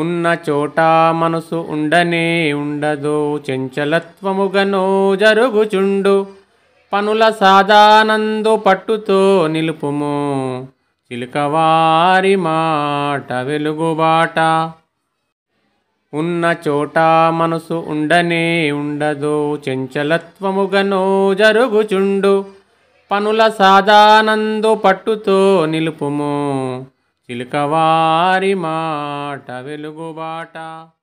ఉన్న చోట మనసు ఉండనే ఉండదు చెంచలత్వముగనో జరుగుచుండు పనుల సాదానందు పట్టుతో నిలుపుము చిలుకవారి మాట వెలుగుబాట ఉన్న చోట మనసు ఉండనే ఉండదు చెంచలత్వముగనో జరుగుచుండు పనుల సాదానందు పట్టుతో నిలుపుము చిలుకవారి మాట వెలుగుబాట